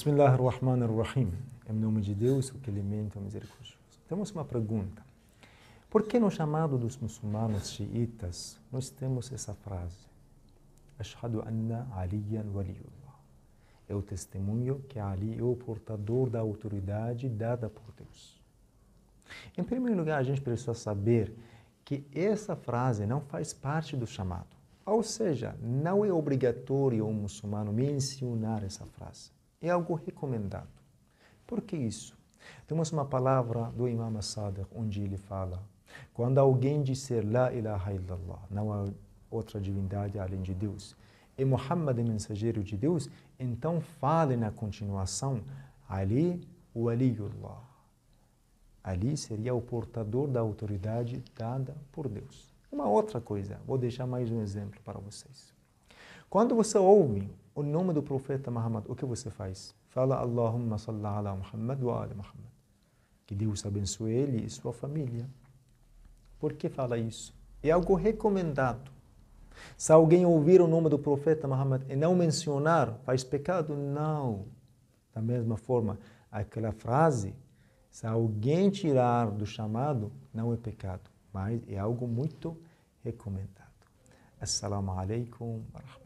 Bismillah ar-Rahman ar-Rahim. Em nome de Deus, o que alimenta é misericordioso. Temos uma pergunta. Por que no chamado dos muçulmanos xiitas nós temos essa frase? Ashhadu anna aliyan waliyullah. Eu é testemunho que Ali é o portador da autoridade dada por Deus. Em primeiro lugar, a gente precisa saber que essa frase não faz parte do chamado. Ou seja, não é obrigatório o muçulmano mencionar essa frase é algo recomendado. Por que isso? Temos uma palavra do Imam Sadiq, onde ele fala: quando alguém disser La ilaha illallah, não há outra divindade além de Deus, e Muhammad é mensageiro de Deus, então fale na continuação Ali o Aliullah. Ali seria o portador da autoridade dada por Deus. Uma outra coisa, vou deixar mais um exemplo para vocês. Quando você ouve o nome do profeta Muhammad, o que você faz? Fala Allahumma salli ala Muhammad wa ala Muhammad. Que Deus abençoe ele e sua família. Por que fala isso? É algo recomendado. Se alguém ouvir o nome do profeta Muhammad e não mencionar, faz pecado? Não. Da mesma forma, aquela frase, se alguém tirar do chamado, não é pecado, mas é algo muito recomendado. Assalamu alaikum wa